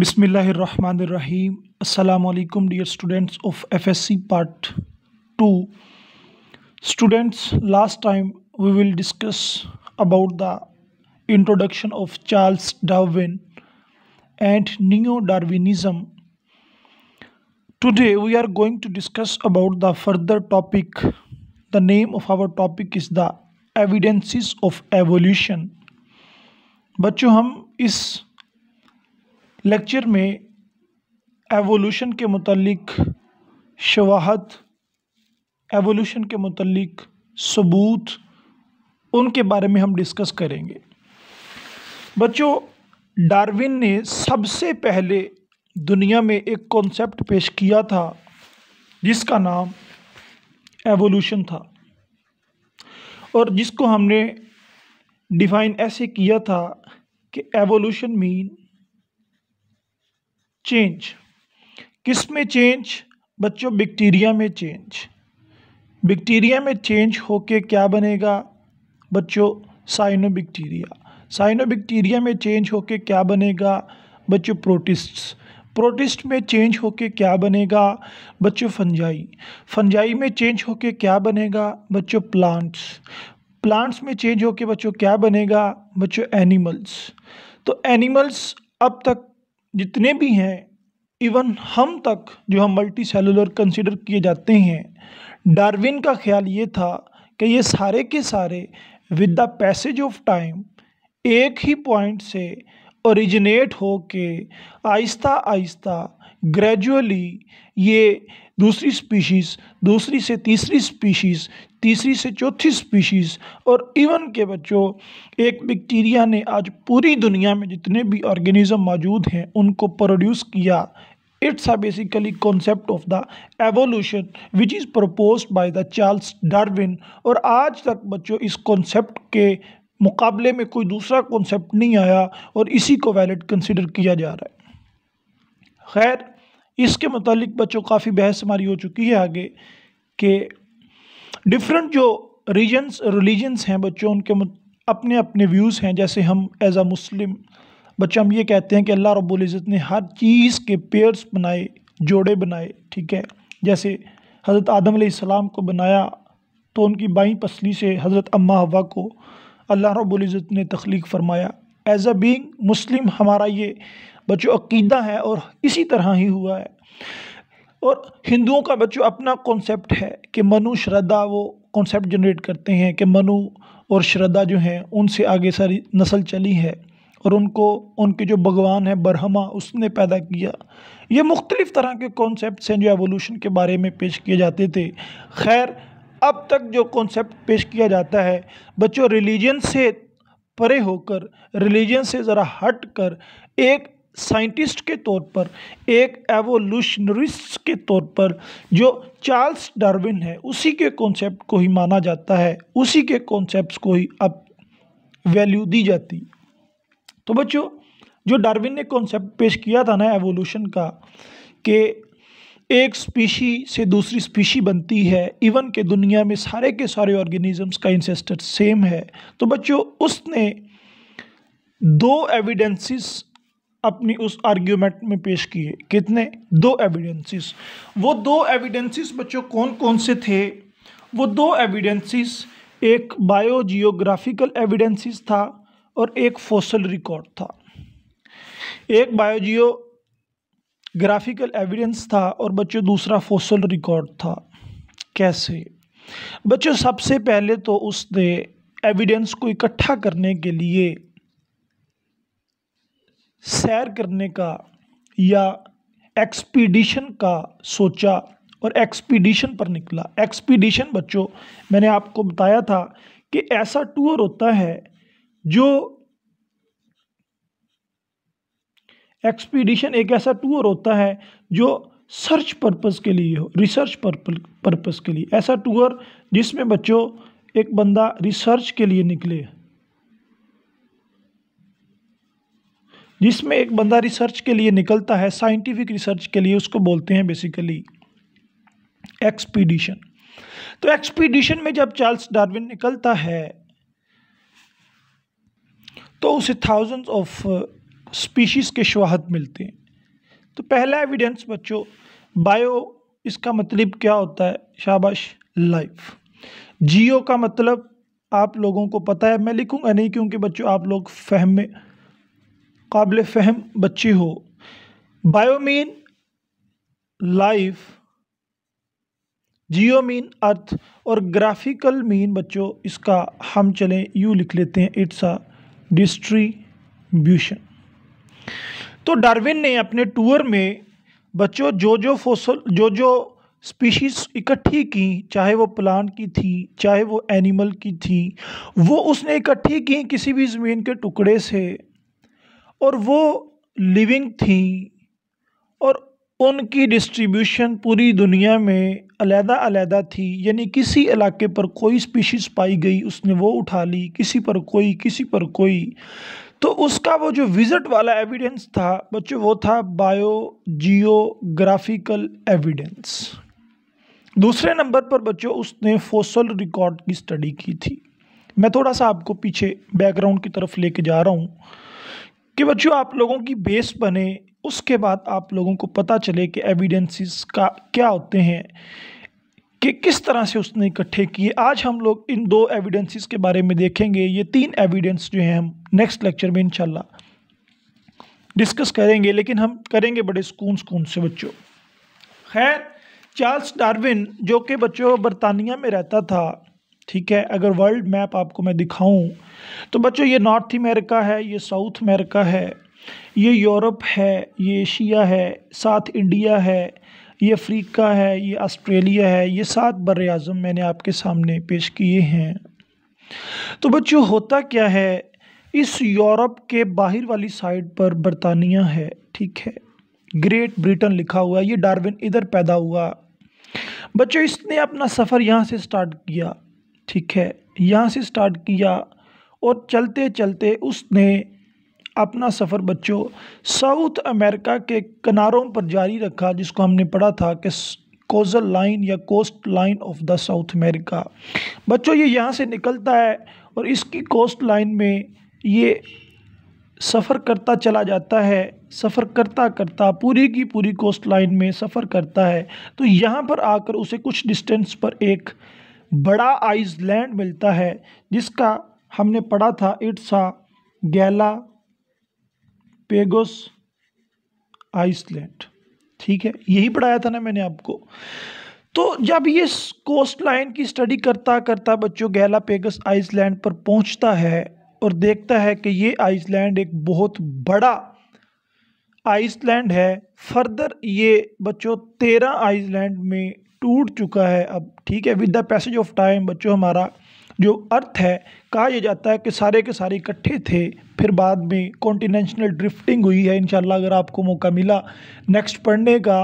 बिसमीम् अल्लाम dear students of F S C part two students last time we will discuss about the introduction of Charles Darwin and new Darwinism today we are going to discuss about the further topic the name of our topic is the evidences of evolution बच्चों हम इस lecture में evolution के मतलब शवाहत evolution के मतलब सबूत उनके बारे में हम डिस्कस करेंगे बच्चों डार्विन ने सबसे पहले दुनिया में एक कॉन्सेप्ट पेश किया था जिसका नाम एवोल्यूशन था और जिसको हमने डिफ़ाइन ऐसे किया था कि एवोल्यूशन मीन चेंज किस में चेंज बच्चों बैक्टीरिया में चेंज बैक्टीरिया में चेंज होके क्या बनेगा बच्चों साइनोबैक्टीरिया साइनोबैक्टीरिया में चेंज होके क्या बनेगा बच्चों प्रोटिस्ट्स प्रोटिस्ट में चेंज होके क्या बनेगा बच्चों फंजाई फंजाई में चेंज होके क्या बनेगा बच्चों प्लांट्स प्लांट्स में चेंज होके बच्चों क्या बनेगा बच्चों एनिमल्स तो एनिमल्स अब तक जितने भी हैं इवन हम तक जो हम मल्टी सेलुलर कंसिडर किए जाते हैं डार्विन का ख्याल ये था कि ये सारे के सारे with the passage of time एक ही पॉइंट से ओरिजिनेट हो के आहिस्ता आहिस्ता ग्रेजुअली ये दूसरी स्पीशीज़ दूसरी से तीसरी स्पीशीज़ तीसरी से चौथी स्पीशीज़ और इवन के बच्चों एक बैक्टीरिया ने आज पूरी दुनिया में जितने भी ऑर्गेनिज़म मौजूद हैं उनको प्रोड्यूस किया it's a basically concept of the evolution which is propose by the Charles Darwin और आज तक बच्चों इस कॉन्सेप्ट के मुकाबले में कोई दूसरा कॉन्सेप्ट नहीं आया और इसी को वैलिड कंसिडर किया जा रहा है खैर इसके मतलब बच्चों काफ़ी बहस हमारी हो चुकी है आगे कि डिफरेंट जो रीजन्स रिलीजन्स हैं बच्चों उनके अपने अपने व्यूज़ हैं जैसे हम एज़ आ मुस्लिम बच्चे हम ये कहते हैं कि अल्लाह रब्ज़त ने हर चीज़ के पेयर्स बनाए जोड़े बनाए ठीक है जैसे हज़रत आदम सलाम को बनाया तो उनकी बाई पसली से हज़रत अम्मा हवा को अल्लाह इज़्ज़त ने तख्लीक फ़रमाया एज़ अ बींग मुस्लिम हमारा ये बच्चों अकीदा है और इसी तरह ही हुआ है और हिंदुओं का बच्चों अपना कॉन्सेप्ट है कि मनु श्रद्धा वो कॉन्सेप्ट जनरेट करते हैं कि मनु और श्रद्धा जो हैं उनसे आगे सारी नस्ल चली है और उनको उनके जो भगवान है बरहमा उसने पैदा किया ये मुख्तलिफ़ तरह के कॉन्सेप्ट हैं जो एवोल्यूशन के बारे में पेश किए जाते थे खैर अब तक जो कॉन्सेप्ट पेश किया जाता है बच्चों रिलीजन से परे होकर रिलीजन से ज़रा हट कर एक साइंटिस्ट के तौर पर एक एवोल्यूशनरिस्ट के तौर पर जो चार्ल्स डार्विन है उसी के कॉन्सेप्ट को ही माना जाता है उसी के कॉन्सेप्ट को ही अब वैल्यू दी जाती तो बच्चों जो डार्विन ने कॉन्सेप्ट पेश किया था ना एवोल्यूशन का कि एक स्पीशी से दूसरी स्पीशी बनती है इवन के दुनिया में सारे के सारे ऑर्गेनिजम्स का इंसेस्टर सेम है तो बच्चों उसने दो एविडेंसेस अपनी उस आर्ग्यूमेंट में पेश किए कितने दो एविडेंसेस वो दो एविडेंसेस बच्चों कौन कौन से थे वो दो एविडेंसेस एक बायोजियोग्राफिकल एविडेंसेस था और एक फोसल रिकॉर्ड था एक बायोजियो ग्राफिकल एविडेंस था और बच्चों दूसरा फोसल रिकॉर्ड था कैसे बच्चों सबसे पहले तो उसने एविडेंस को इकट्ठा करने के लिए सैर करने का या एक्सपीडिशन का सोचा और एक्सपीडिशन पर निकला एक्सपीडिशन बच्चों मैंने आपको बताया था कि ऐसा टूर होता है जो एक्सपीडिशन एक ऐसा टूर होता है जो सर्च पर्पस के लिए हो रिसर्च पर्पस के लिए ऐसा टूर जिसमें बच्चों एक बंदा रिसर्च के लिए निकले जिसमें एक बंदा रिसर्च के लिए निकलता है साइंटिफिक रिसर्च के लिए उसको बोलते हैं बेसिकली एक्सपीडिशन तो एक्सपीडिशन में जब चार्ल्स डार्विन निकलता है तो उसे थाउजेंड्स ऑफ स्पीशीज़ के शवाहत मिलते हैं तो पहला एविडेंस बच्चों बायो इसका मतलब क्या होता है शाबाश लाइफ जियो का मतलब आप लोगों को पता है मैं लिखूंगा नहीं क्योंकि बच्चों आप लोग फहम में काबिल फहम बच्ची हो बायोमीन लाइफ जियो मीन अर्थ और ग्राफिकल मीन बच्चों इसका हम चलें यू लिख लेते हैं इट्स अ डिस्ट्रीब्यूशन तो डार्विन ने अपने टूर में बच्चों जो जो फोसल जो जो स्पीशीज इकट्ठी की चाहे वो प्लांट की थी चाहे वो एनिमल की थी वो उसने इकट्ठी की किसी भी ज़मीन के टुकड़े से और वो लिविंग थीं और उनकी डिस्ट्रीब्यूशन पूरी दुनिया में अलहदा अलहदा थी यानी किसी इलाके पर कोई स्पीशीज़ पाई गई उसने वो उठा ली किसी पर कोई किसी पर कोई तो उसका वो जो विज़िट वाला एविडेंस था बच्चों वो था बायो जियोग्राफिकल एविडेंस दूसरे नंबर पर बच्चों उसने फोसल रिकॉर्ड की स्टडी की थी मैं थोड़ा सा आपको पीछे बैकग्राउंड की तरफ लेके जा रहा हूँ कि बच्चों आप लोगों की बेस बने उसके बाद आप लोगों को पता चले कि एविडेंसेस का क्या होते हैं कि किस तरह से उसने इकट्ठे किए आज हम लोग इन दो एविडेंसेस के बारे में देखेंगे ये तीन एविडेंस जो हैं हम नेक्स्ट लेक्चर में इंशाल्लाह डिस्कस करेंगे लेकिन हम करेंगे बड़े सुकून सुकून से बच्चों खैर चार्ल्स डार्विन जो कि बच्चों बरतानिया में रहता था ठीक है अगर वर्ल्ड मैप आपको मैं दिखाऊं तो बच्चों ये नॉर्थ अमेरिका है ये साउथ अमेरिका है ये यूरोप है ये एशिया है साथ इंडिया है ये अफ्रीका है ये ऑस्ट्रेलिया है ये सात बर अज़म मैंने आपके सामने पेश किए हैं तो बच्चों होता क्या है इस यूरोप के बाहर वाली साइड पर बरतानिया है ठीक है ग्रेट ब्रिटेन लिखा हुआ ये डार्विन इधर पैदा हुआ बच्चों इसने अपना सफ़र यहाँ से स्टार्ट किया ठीक है यहाँ से स्टार्ट किया और चलते चलते उसने अपना सफ़र बच्चों साउथ अमेरिका के किनारों पर जारी रखा जिसको हमने पढ़ा था कि कोजल लाइन या coast line of the South America बच्चों ये यहाँ से निकलता है और इसकी कोस्ट लाइन में ये सफ़र करता चला जाता है सफ़र करता करता पूरी की पूरी कोस्ट लाइन में सफ़र करता है तो यहाँ पर आकर उसे कुछ डिस्टेंस पर एक बड़ा आइसलैंड मिलता है जिसका हमने पढ़ा था इट्सा गैला पेगोस आइसलैंड ठीक है यही पढ़ाया था ना मैंने आपको तो जब ये कोस्ट लाइन की स्टडी करता करता बच्चों गैला पेगस आइसलैंड पर पहुंचता है और देखता है कि ये आइसलैंड एक बहुत बड़ा आइसलैंड है फर्दर ये बच्चों तेरह आइसलैंड में टूट चुका है अब ठीक है with the passage of time बच्चों हमारा जो अर्थ है कहा यह जाता है कि सारे के सारे इकट्ठे थे फिर बाद में कॉन्टीनेंशनल ड्रिफ्टिंग हुई है इन अगर आपको मौका मिला नेक्स्ट पढ़ने का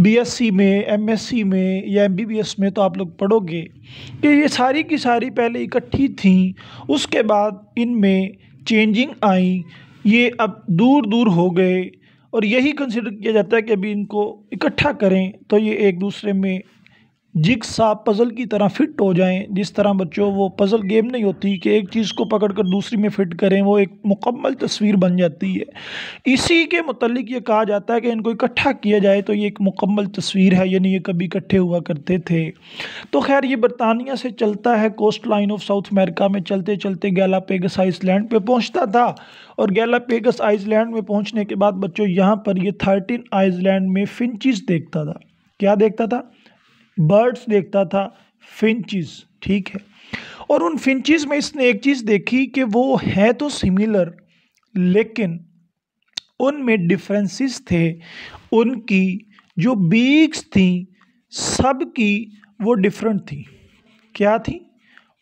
बीएससी में एमएससी में या एमबीबीएस में तो आप लोग पढ़ोगे कि ये सारी की सारी पहले इकट्ठी थी उसके बाद इनमें चेंजिंग आई ये अब दूर दूर हो गए और यही कंसिडर किया जाता है कि अभी इनको इकट्ठा करें तो ये एक दूसरे में जिक साफ पज़ल की तरह फिट हो जाएं जिस तरह बच्चों वो पज़ल गेम नहीं होती कि एक चीज़ को पकड़ कर दूसरी में फिट करें वो एक मुकम्मल तस्वीर बन जाती है इसी के मतलब ये कहा जाता है कि इनको इकट्ठा किया जाए तो ये एक मुकम्मल तस्वीर है यानी ये कभी इकट्ठे हुआ करते थे तो खैर ये बरतानिया से चलता है coast line of South America में चलते चलते गैला आइस आइसलैंड पर पहुँचता था और गैला आइस आइसलैंड में पहुँचने के बाद बच्चों यहाँ पर ये थर्टीन आइसलैंड में फिंचिस देखता था क्या देखता था बर्ड्स देखता था फिंचिस ठीक है और उन फिंचिस में इसने एक चीज़ देखी कि वो है तो सिमिलर लेकिन उनमें डिफरेंसेस थे उनकी जो बीक्स थी सब की वो डिफरेंट थी क्या थी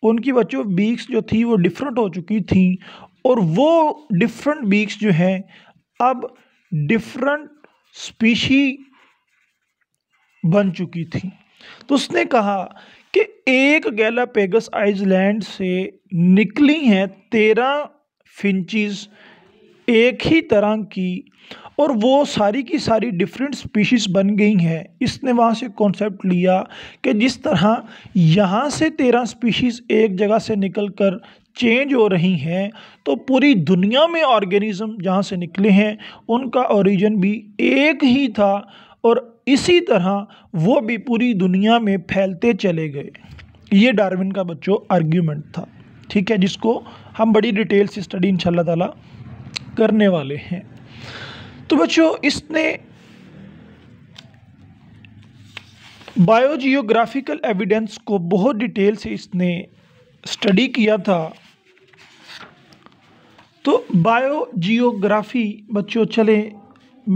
उनकी बच्चों बीक्स जो थी वो डिफरेंट हो चुकी थी और वो डिफरेंट बीक्स जो हैं अब डिफरेंट स्पीशी बन चुकी थी तो उसने कहा कि एक गैलापेगस आइसलैंड से निकली हैं तेरह फिंचिस एक ही तरह की और वो सारी की सारी डिफरेंट स्पीशीज बन गई हैं इसने वहाँ से कॉन्सेप्ट लिया कि जिस तरह यहाँ से तेरह स्पीशीज़ एक जगह से निकल कर चेंज हो रही हैं तो पूरी दुनिया में ऑर्गेनिज़म जहाँ से निकले हैं उनका ओरिजिन भी एक ही था और इसी तरह वो भी पूरी दुनिया में फैलते चले गए ये डार्विन का बच्चों आर्ग्यूमेंट था ठीक है जिसको हम बड़ी डिटेल से स्टडी इनशा तला करने वाले हैं तो बच्चों इसने बायोजियोग्राफिकल एविडेंस को बहुत डिटेल से इसने स्टडी किया था तो बायोजियोग्राफी बच्चों चले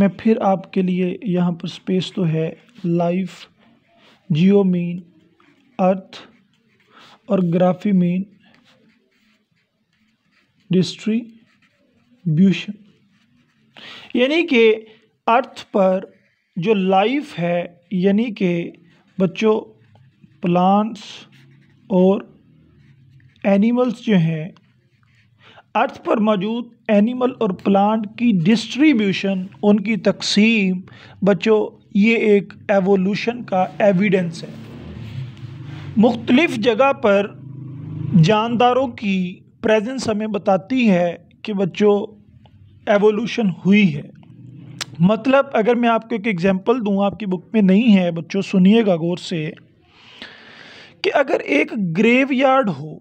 मैं फिर आपके लिए यहाँ पर स्पेस तो है लाइफ जियो मीन अर्थ और ग्राफी मीन डिस्ट्रीब्यूशन यानी कि अर्थ पर जो लाइफ है यानी कि बच्चों प्लांट्स और एनिमल्स जो हैं अर्थ पर मौजूद एनिमल और प्लांट की डिस्ट्रीब्यूशन उनकी तकसीम बच्चों ये एक एवोल्यूशन का एविडेंस है मुख्तलिफ़ जगह पर जानदारों की प्रेजेंस हमें बताती है कि बच्चों एवोल्यूशन हुई है मतलब अगर मैं आपको एक एग्जांपल दूँ आपकी बुक में नहीं है बच्चों सुनिएगा गौर से कि अगर एक ग्रेव यार्ड हो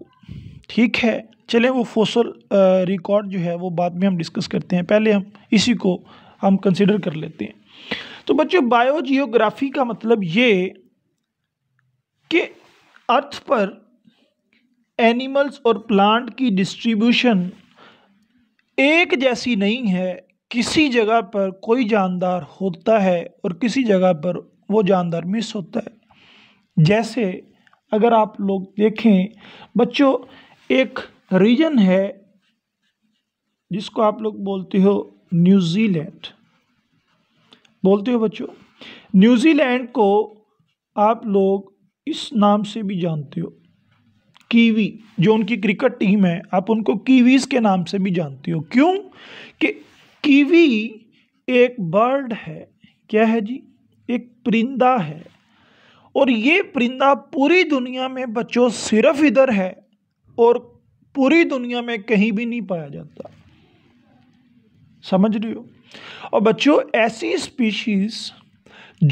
ठीक है चलें वो फोसल रिकॉर्ड जो है वो बाद में हम डिस्कस करते हैं पहले हम इसी को हम कंसिडर कर लेते हैं तो बच्चों बायो जियोग्राफी का मतलब ये कि अर्थ पर एनिमल्स और प्लांट की डिस्ट्रीब्यूशन एक जैसी नहीं है किसी जगह पर कोई जानदार होता है और किसी जगह पर वो जानदार मिस होता है जैसे अगर आप लोग देखें बच्चों एक रीजन है जिसको आप लोग बोलते हो न्यूज़ीलैंड बोलते हो बच्चों न्यूज़ीलैंड को आप लोग इस नाम से भी जानते हो कीवी जो उनकी क्रिकेट टीम है आप उनको कीवीज़ के नाम से भी जानते हो क्यों कि कीवी एक बर्ड है क्या है जी एक परिंदा है और ये परिंदा पूरी दुनिया में बच्चों सिर्फ इधर है और पूरी दुनिया में कहीं भी नहीं पाया जाता समझ रहे हो और बच्चों ऐसी स्पीशीज़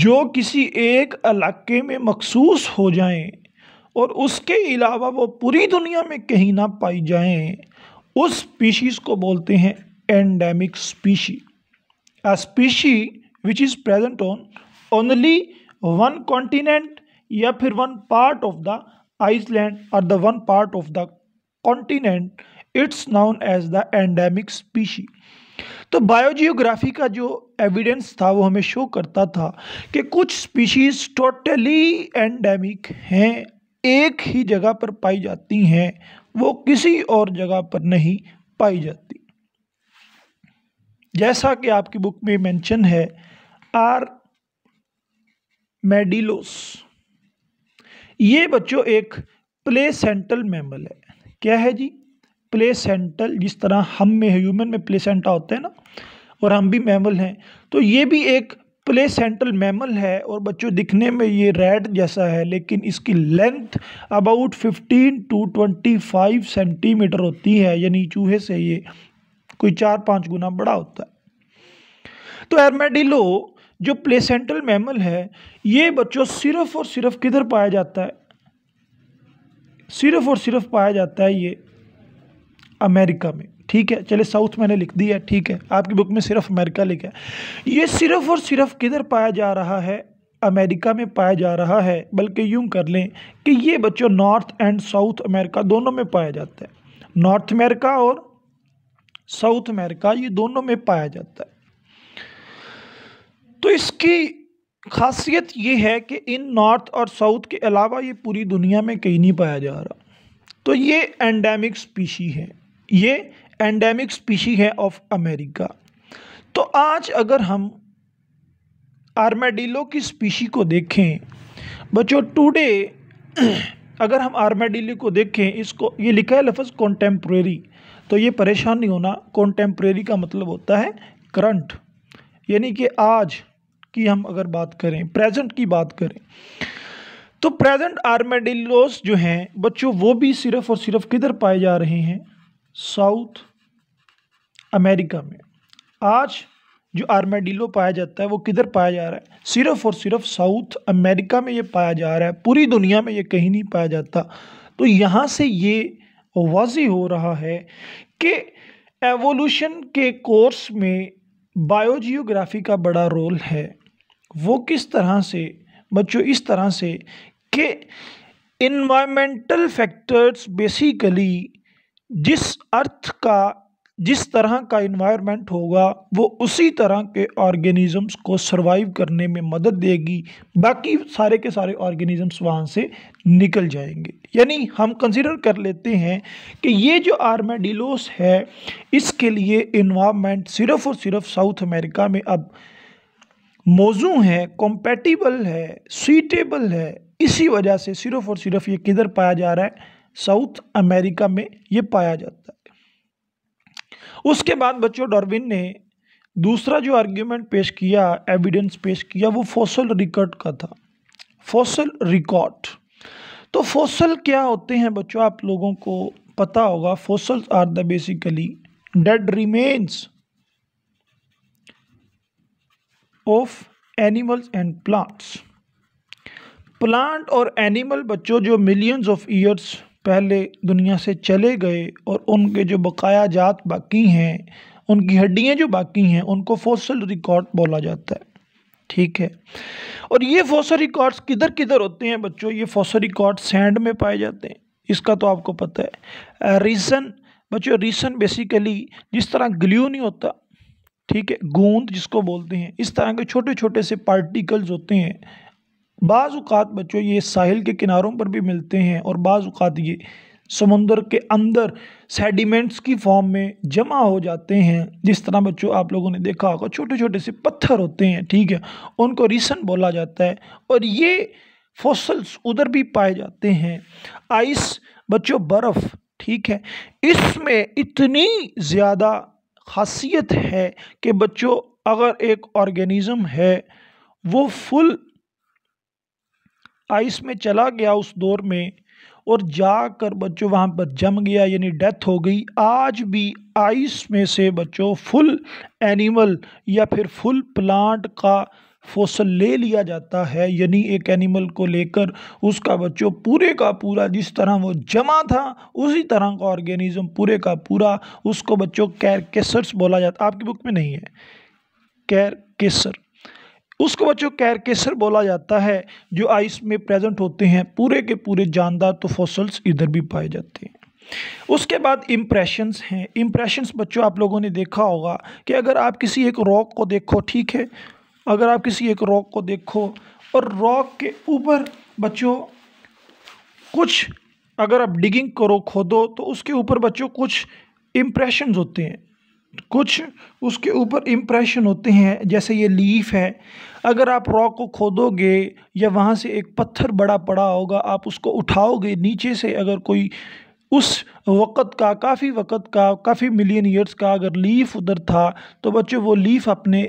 जो किसी एक इलाके में मखसूस हो जाएं और उसके अलावा वो पूरी दुनिया में कहीं ना पाई जाएं उस स्पीशीज़ को बोलते हैं endemic species a species which is present on only one continent या फिर one part of the island और the one part of the continent it's known as the endemic species तो बायोजियोग्राफी का जो एविडेंस था वो हमें शो करता था कि कुछ स्पीशीज़ टोटली एंडेमिक हैं एक ही जगह पर पाई जाती हैं वो किसी और जगह पर नहीं पाई जाती जैसा कि आपकी बुक में मेंशन है आर मेडिलोस ये बच्चों एक प्ले सेंट्रल मेमल है क्या है जी प्लेसेंटल जिस तरह हम में ह्यूमन में प्लेसेंटा होता है ना और हम भी मैमल हैं तो ये भी एक प्लेसेंटल मैमल है और बच्चों दिखने में ये रेड जैसा है लेकिन इसकी लेंथ अबाउट 15 टू 25 सेंटीमीटर होती है यानी चूहे से ये कोई चार पाँच गुना बड़ा होता है तो एरमेडिलो जो प्लेसेंटल मैमल है ये बच्चों सिर्फ और सिर्फ किधर पाया जाता है सिर्फ और सिर्फ पाया जाता है ये अमेरिका में ठीक है चले साउथ मैंने लिख दिया ठीक है आपकी बुक में सिर्फ अमेरिका लिखा है ये सिर्फ और सिर्फ किधर पाया जा रहा है अमेरिका में पाया जा रहा है बल्कि यूं कर लें कि ये बच्चों नॉर्थ एंड साउथ अमेरिका दोनों में पाया जाता है नॉर्थ अमेरिका और साउथ अमेरिका ये दोनों में पाया जाता है तो इसकी खासियत ये है कि इन नॉर्थ और साउथ के अलावा ये पूरी दुनिया में कहीं नहीं पाया जा रहा तो ये एंडेमिक स्पीशी है ये एंडेमिक स्पीशी है ऑफ अमेरिका तो आज अगर हम आर्मेडिलो की स्पीशी को देखें बच्चों टुडे अगर हम आर्मेडिलो को देखें इसको ये लिखा है लफ्ज़ कॉन्टेम्प्रेरी तो ये परेशान नहीं होना कॉन्टेम्प्रेरी का मतलब होता है करंट यानी कि आज की हम अगर बात करें प्रेजेंट की बात करें तो प्रेजेंट आर्मेडिलोस जो हैं बच्चों वो भी सिर्फ और सिर्फ किधर पाए जा रहे हैं साउथ अमेरिका में आज जो आर्मेडिलो पाया जाता है वो किधर पाया जा रहा है सिर्फ और सिर्फ साउथ अमेरिका में ये पाया जा रहा है पूरी दुनिया में ये कहीं नहीं पाया जाता तो यहाँ से ये वाजी हो रहा है कि एवोल्यूशन के कोर्स में बायोजियोग्राफी का बड़ा रोल है वो किस तरह से बच्चों इस तरह से कि इन्वायमेंटल फैक्टर्स बेसिकली जिस अर्थ का जिस तरह का इन्वायरमेंट होगा वो उसी तरह के ऑर्गेनिज़म्स को सरवाइव करने में मदद देगी बाकी सारे के सारे ऑर्गेनिज़म्स वहाँ से निकल जाएंगे यानी हम कंसिडर कर लेते हैं कि ये जो आर्मेडिलोस है इसके लिए इन्वामेंट सिर्फ़ और सिर्फ साउथ अमेरिका में अब मौजू है कॉम्पैटिबल है सूटेबल है इसी वजह से सिर्फ और सिर्फ ये किधर पाया जा रहा है साउथ अमेरिका में ये पाया जाता है उसके बाद बच्चों डॉर्विन ने दूसरा जो आर्ग्यूमेंट पेश किया एविडेंस पेश किया वो फोसल रिकॉर्ड का था फोसल रिकॉर्ड तो फोसल क्या होते हैं बच्चों आप लोगों को पता होगा fossils are the basically dead remains of animals and plants plant और एनिमल बच्चों जो मिलियंस ऑफ ईयर्स पहले दुनिया से चले गए और उनके जो बकाया जात बाकी हैं उनकी हड्डियाँ जो बाकी हैं उनको फोसल रिकॉर्ड बोला जाता है ठीक है और ये फोसल रिकॉर्ड्स किधर किधर होते हैं बच्चों ये फोसल रिकॉर्ड सैंड में पाए जाते हैं इसका तो आपको पता है रीसन बच्चों रीसन बेसिकली जिस तरह ग्ल्यू नहीं होता ठीक है गूंद जिसको बोलते हैं इस तरह के छोटे छोटे से पार्टिकल्स होते हैं बाज़ात बच्चों ये साहिल के किनारों पर भी मिलते हैं और बाज़ात ये समुंदर के अंदर सेडिमेंट्स की फॉर्म में जमा हो जाते हैं जिस तरह बच्चों आप लोगों ने देखा होगा छोटे छोटे से पत्थर होते हैं ठीक है उनको रीसन बोला जाता है और ये फॉसल्स उधर भी पाए जाते हैं आइस बच्चों बर्फ़ ठीक है इसमें इतनी ज़्यादा खासियत है कि बच्चों अगर एक ऑर्गेनिज़म है वो फुल आइस में चला गया उस दौर में और जाकर बच्चों वहाँ पर जम गया यानी डेथ हो गई आज भी आइस में से बच्चों फुल एनिमल या फिर फुल प्लांट का फोसल ले लिया जाता है यानी एक एनिमल को लेकर उसका बच्चों पूरे का पूरा जिस तरह वो जमा था उसी तरह का ऑर्गेनिज़म पूरे का पूरा उसको बच्चों कैरकेसर्स बोला जाता आपकी बुक में नहीं है कैरकेसर उसको बच्चों कैरकेसर बोला जाता है जो आइस में प्रेजेंट होते हैं पूरे के पूरे जानदार तो फसल्स इधर भी पाए जाते हैं उसके बाद इम्प्रेशंस हैं इम्प्रेशंस बच्चों आप लोगों ने देखा होगा कि अगर आप किसी एक रॉक को देखो ठीक है अगर आप किसी एक रॉक को देखो और रॉक के ऊपर बच्चों कुछ अगर आप डिगिंग करो खोदो तो उसके ऊपर बच्चों कुछ इम्प्रेशन होते हैं कुछ उसके ऊपर इम्प्रेशन होते हैं जैसे ये लीफ है अगर आप रॉक को खोदोगे या वहाँ से एक पत्थर बड़ा पड़ा होगा आप उसको उठाओगे नीचे से अगर कोई उस वक़्त का काफ़ी वक़्त का काफ़ी मिलियन ईयर्स का अगर लीफ उधर था तो बच्चों वो लीफ अपने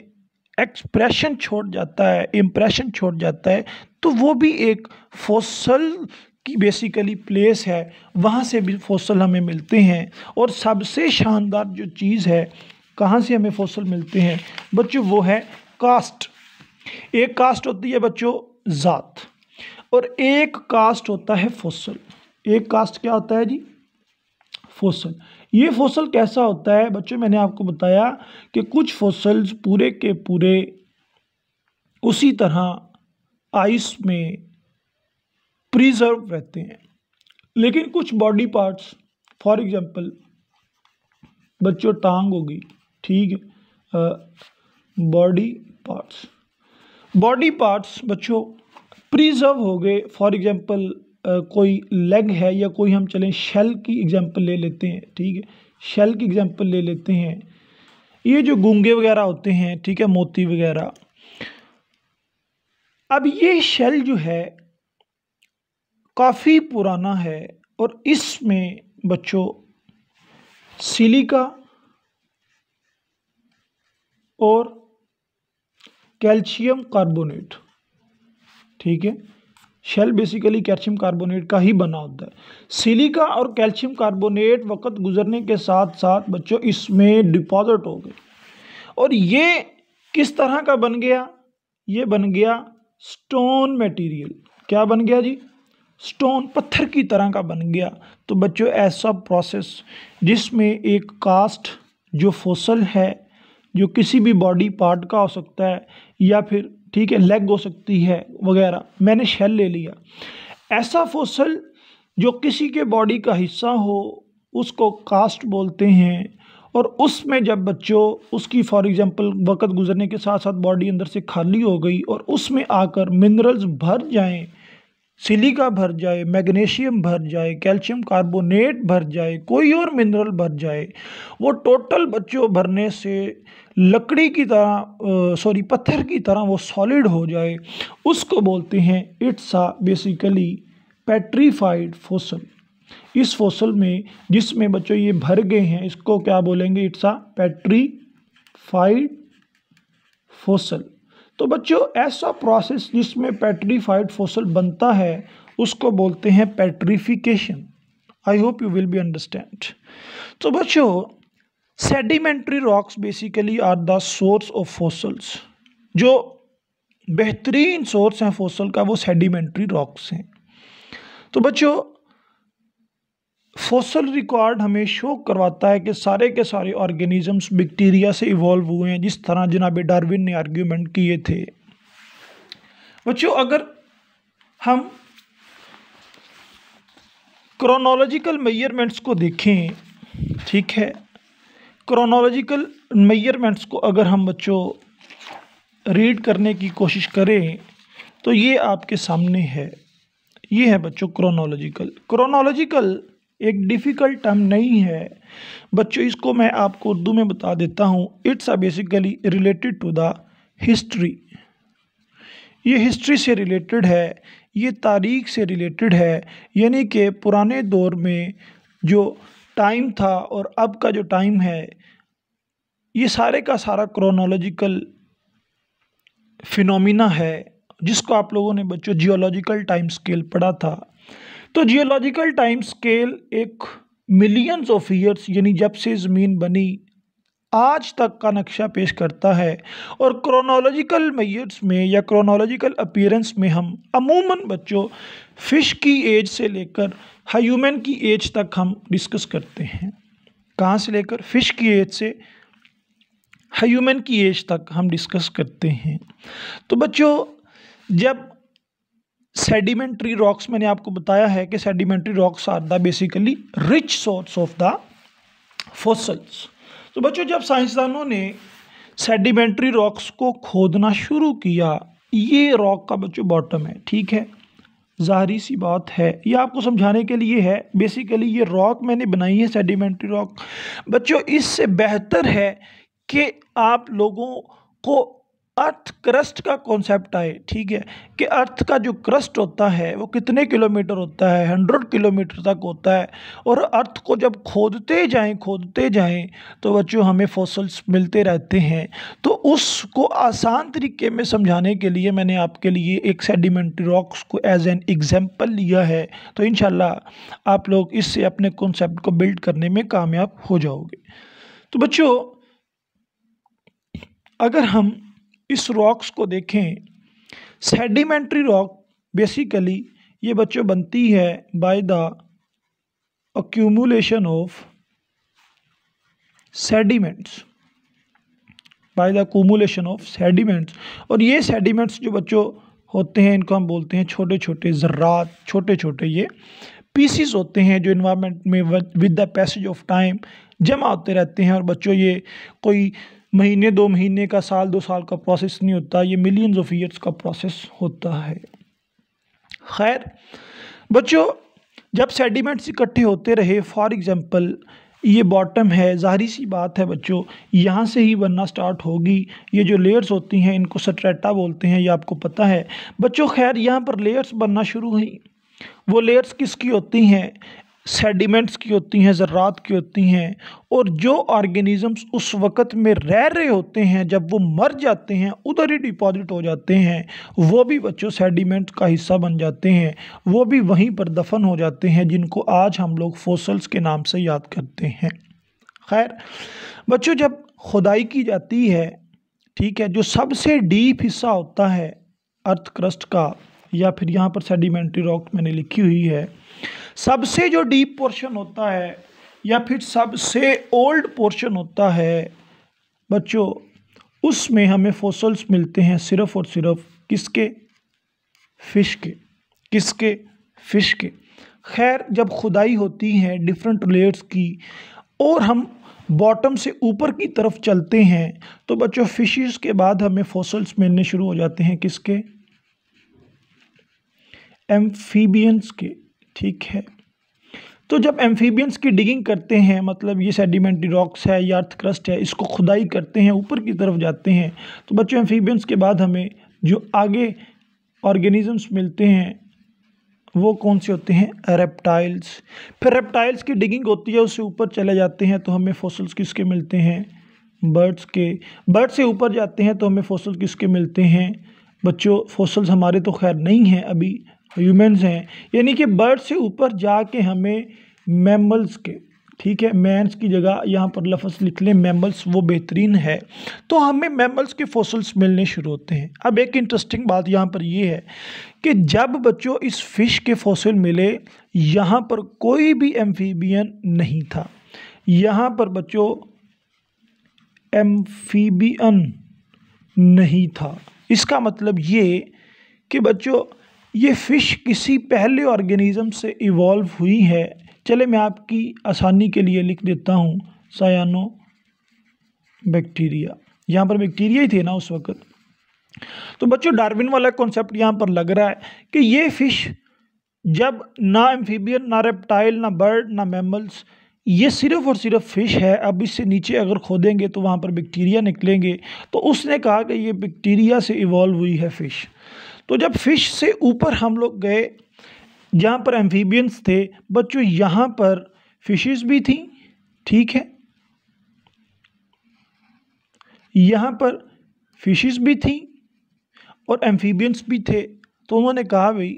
एक्सप्रेशन छोड़ जाता है इम्प्रेशन छोड़ जाता है तो वो भी एक फोसल की बेसिकली प्लेस है वहाँ से भी फोसल हमें मिलते हैं और सबसे शानदार जो चीज़ है कहाँ से हमें फोसल मिलते हैं बच्चों वो है कास्ट एक कास्ट होती है बच्चों ज़ात और एक कास्ट होता है फोसल एक कास्ट क्या होता है जी फोसल ये फोसल कैसा होता है बच्चों मैंने आपको बताया कि कुछ फोसल्स पूरे के पूरे उसी तरह आइस में प्रिजर्व रहते हैं लेकिन कुछ बॉडी पार्ट्स फॉर एग्ज़ाम्पल बच्चों टांग होगी ठीक है बॉडी पार्ट्स बॉडी पार्ट्स बच्चों प्रिजर्व हो गए फॉर एग्ज़ाम्पल कोई लेग है या कोई हम चलें शेल की एग्ज़ाम्पल ले लेते हैं ठीक है शेल की एग्ज़ाम्पल ले लेते हैं ये जो गूंगे वगैरह होते हैं ठीक है मोती वगैरह अब ये शेल जो है काफ़ी पुराना है और इसमें बच्चों सिलिका और कैल्शियम कार्बोनेट ठीक है शेल बेसिकली कैल्शियम कार्बोनेट का ही बना होता है सिलिका और कैल्शियम कार्बोनेट वक्त गुजरने के साथ साथ बच्चों इसमें डिपॉजिट हो गए और ये किस तरह का बन गया ये बन गया स्टोन मटेरियल क्या बन गया जी स्टोन पत्थर की तरह का बन गया तो बच्चों ऐसा प्रोसेस जिसमें एक कास्ट जो फोसल है जो किसी भी बॉडी पार्ट का हो सकता है या फिर ठीक है लेग हो सकती है वगैरह मैंने शेल ले लिया ऐसा फसल जो किसी के बॉडी का हिस्सा हो उसको कास्ट बोलते हैं और उसमें जब बच्चों उसकी फॉर एग्ज़ाम्पल वक़्त गुजरने के साथ साथ बॉडी अंदर से खाली हो गई और उसमें आकर मिनरल्स भर जाएं सिलिका भर जाए मैग्नीशियम भर जाए कैल्शियम कार्बोनेट भर जाए कोई और मिनरल भर जाए वो टोटल बच्चों भरने से लकड़ी की तरह सॉरी पत्थर की तरह वो सॉलिड हो जाए उसको बोलते हैं it's a basically petrified fossil इस फोसल में जिसमें बच्चों ये भर गए हैं इसको क्या बोलेंगे इट्स आ पेट्रीफाइड फोसल तो बच्चों ऐसा प्रोसेस जिसमें पेट्रीफाइड फोसल बनता है उसको बोलते हैं petrification I hope you will be understand तो बच्चों sedimentary rocks basically are the source of fossils जो बेहतरीन सोर्स हैं फोसल का वो सेडिमेंट्री रॉक्स हैं तो बच्चों फोसल रिकॉर्ड हमें शो करवाता है कि सारे के सारे ऑर्गेनिजम्स बैक्टीरिया से इवॉल्व हुए हैं जिस तरह जनाब डार्विन ने आर्ग्यूमेंट किए थे बच्चों अगर हम क्रोनोलॉजिकल मेजरमेंट्स को देखें ठीक है क्रोनोलॉजिकल मेयरमेंट्स को अगर हम बच्चों रीड करने की कोशिश करें तो ये आपके सामने है ये है बच्चों क्रोनोलॉजिकल क्रोनोलॉजिकल एक डिफ़िकल्ट टर्म नहीं है बच्चों इसको मैं आपको उर्दू में बता देता हूँ it's a basically related to the history ये हिस्ट्री से रिलेटेड है ये तारीख से रिलेटेड है यानी कि पुराने दौर में जो टाइम था और अब का जो टाइम है ये सारे का सारा क्रोनोलॉजिकल फिनोमिना है जिसको आप लोगों ने बच्चों जियोलॉजिकल टाइम स्केल पढ़ा था तो जियोलॉजिकल टाइम स्केल एक मिलियंस ऑफ ईयर्स यानी जब से ज़मीन बनी आज तक का नक्शा पेश करता है और क्रोनोलॉजिकल मैयर्स में या क्रोनोलॉजिकल अपीयरेंस में हम अमूमन बच्चों फ़िश की एज से लेकर ह्यूमन हाँ, की एज तक हम डिस्कस करते हैं कहाँ से लेकर फ़िश की एज से ह्यूमन हाँ, की एज तक हम डिस्कस करते हैं तो बच्चों जब सेडिमेंट्री रॉक्स मैंने आपको बताया है कि sedimentary rocks are the basically rich source of the fossils तो बच्चों जब साइंसदानों ने सेडिमेंट्री रॉक्स को खोदना शुरू किया ये रॉक का बच्चों बॉटम है ठीक है ज़ाहरी सी बात है ये आपको समझाने के लिए है बेसिकली ये रॉक मैंने बनाई है सेडिमेंट्री रॉक बच्चों इससे बेहतर है कि आप लोगों को अर्थ क्रस्ट का कॉन्सेप्ट आए ठीक है कि अर्थ का जो क्रस्ट होता है वो कितने किलोमीटर होता है हंड्रेड किलोमीटर तक होता है और अर्थ को जब खोदते जाएं खोदते जाएं तो बच्चों हमें फॉसल्स मिलते रहते हैं तो उसको आसान तरीके में समझाने के लिए मैंने आपके लिए एक सेडिमेंट्री रॉक्स को एज एन एग्जाम्पल लिया है तो इन आप लोग इससे अपने कॉन्सेप्ट को बिल्ड करने में कामयाब हो जाओगे तो बच्चों अगर हम इस रॉक्स को देखें सेडिमेंट्री रॉक बेसिकली ये बच्चों बनती है by the accumulation of sediments by the accumulation of sediments और ये सेडिमेंट्स जो बच्चों होते हैं इनको हम बोलते हैं छोटे छोटे ज़र्रात छोटे छोटे ये पीसीस होते हैं जो इन्वामेंट में with the passage of time जमा होते रहते हैं और बच्चों ये कोई महीने दो महीने का साल दो साल का प्रोसेस नहीं होता ये मिलियंस ऑफ ईयर्स का प्रोसेस होता है खैर बच्चों जब सेडिमेंट्स इकट्ठे होते रहे फॉर एग्ज़ाम्पल ये बॉटम है ज़ाहरी सी बात है बच्चों यहाँ से ही बनना स्टार्ट होगी ये जो लेयर्स होती हैं इनको सट्रेटा बोलते हैं ये आपको पता है बच्चों खैर यहाँ पर लेयर्स बनना शुरू हुई वो लेयर्स किसकी होती हैं सेडिमेंट्स की होती हैं ज़रात की होती हैं और जो ऑर्गेनिज़म्स उस वक़्त में रह रहे होते हैं जब वो मर जाते हैं उधर ही डिपॉजिट हो जाते हैं वो भी बच्चों सेडिमेंट का हिस्सा बन जाते हैं वो भी वहीं पर दफन हो जाते हैं जिनको आज हम लोग फोसल्स के नाम से याद करते हैं खैर बच्चों जब खुदाई की जाती है ठीक है जो सबसे डीप हिस्सा होता है अर्थ क्रस्ट का या फिर यहाँ पर सेडिमेंट्री रॉक मैंने लिखी हुई है सबसे जो डीप पोर्शन होता है या फिर सबसे ओल्ड पोर्शन होता है बच्चों उसमें हमें फोसल्स मिलते हैं सिर्फ और सिर्फ किसके फ़िश के किसके फ़िश के खैर जब खुदाई होती है डिफरेंट लेयर्स की और हम बॉटम से ऊपर की तरफ चलते हैं तो बच्चों फिशेस के बाद हमें फोसल्स मिलने शुरू हो जाते हैं किसके एम्फीबियंस के ठीक है तो जब एम्फीबियंस की डिगिंग करते हैं मतलब ये सेडिमेंटरी रॉक्स है या अर्थ क्रस्ट है इसको खुदाई करते हैं ऊपर की तरफ जाते हैं तो बच्चों एम्फीबियंस के बाद हमें जो आगे ऑर्गेनिजम्स मिलते हैं वो कौन से होते हैं रेप्टाइल्स फिर रेप्टाइल्स की डिगिंग होती है उससे ऊपर चले जाते हैं तो हमें फोसल्स किसके मिलते हैं बर्ड्स के बर्ड्स से ऊपर जाते हैं तो हमें फोसल किसके मिलते हैं बच्चों फोसल्स हमारे तो खैर नहीं हैं अभी ह्यूमन्स हैं यानी कि बर्ड से ऊपर जाके हमें मैमल्स के ठीक है मैंस की जगह यहाँ पर लफ्ज़ लिख लें मैमल्स वो बेहतरीन है तो हमें मैमल्स के फोसल्स मिलने शुरू होते हैं अब एक इंटरेस्टिंग बात यहाँ पर ये है कि जब बच्चों इस फ़िश के फोसिल मिले यहाँ पर कोई भी एम्फीबियन नहीं था यहाँ पर बच्चों एम्फीबियन नहीं था इसका मतलब ये कि बच्चों ये फ़िश किसी पहले ऑर्गेनिज़म से इवॉल्व हुई है चले मैं आपकी आसानी के लिए लिख देता हूँ सयानो बैक्टीरिया यहाँ पर बैक्टीरिया ही थे ना उस वक्त तो बच्चों डार्विन वाला कॉन्सेप्ट यहाँ पर लग रहा है कि ये फ़िश जब ना एम्फीबियन ना रेप्टाइल ना बर्ड ना मैमल्स ये सिर्फ़ और सिर्फ फ़िश है अब इससे नीचे अगर खोदेंगे तो वहाँ पर बैक्टीरिया निकलेंगे तो उसने कहा कि ये बैक्टीरिया से इवॉल्व हुई है फ़िश तो जब फ़िश से ऊपर हम लोग गए जहाँ पर एम्फीबियंस थे बच्चों यहाँ पर फिशेस भी थी ठीक है यहाँ पर फिशेस भी थी और एम्फीबियंस भी थे तो उन्होंने कहा भाई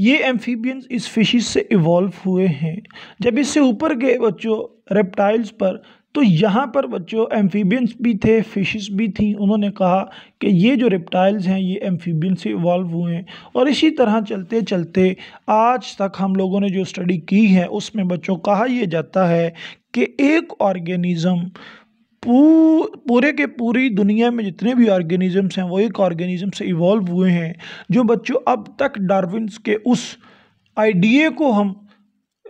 ये एम्फीबियंस इस फिशेस से इवॉल्व हुए हैं जब इससे ऊपर गए बच्चों रेप्टाइल्स पर तो यहाँ पर बच्चों एम्फीबियंस भी थे फिशेस भी थी उन्होंने कहा कि ये जो रिप्टाइल्स हैं ये एम्फीबियन से इवॉल्व हुए हैं और इसी तरह चलते चलते आज तक हम लोगों ने जो स्टडी की है उसमें बच्चों कहा यह जाता है कि एक ऑर्गेनिज़म पू, पूरे के पूरी दुनिया में जितने भी ऑर्गेनिज़म्स हैं वो एक ऑर्गेनिज़म से इवॉल्व हुए हैं जो बच्चों अब तक डार्विन्स के उस आइडिए को हम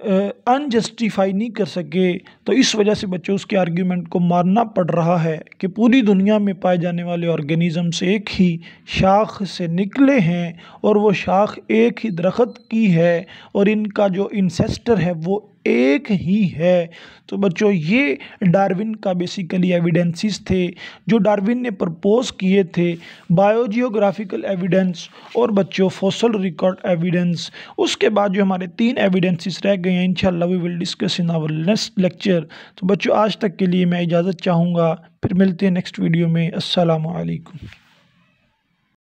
अनजस्टिफाई नहीं कर सके तो इस वजह से बच्चों उसके आर्ग्यूमेंट को मारना पड़ रहा है कि पूरी दुनिया में पाए जाने वाले ऑर्गेनिज़म से एक ही शाख से निकले हैं और वो शाख एक ही दरख्त की है और इनका जो इंसेस्टर है वो एक ही है तो बच्चों ये डार्विन का बेसिकली एविडेंसेस थे जो डार्विन ने प्रपोज किए थे बायोजियोग्राफिकल एविडेंस और बच्चों फॉसल रिकॉर्ड एविडेंस उसके बाद जो हमारे तीन एविडेंसेस रह गए हैं इंशाल्लाह we will discuss in our next lecture तो बच्चों आज तक के लिए मैं इजाज़त चाहूँगा फिर मिलते हैं नेक्स्ट वीडियो में असलकम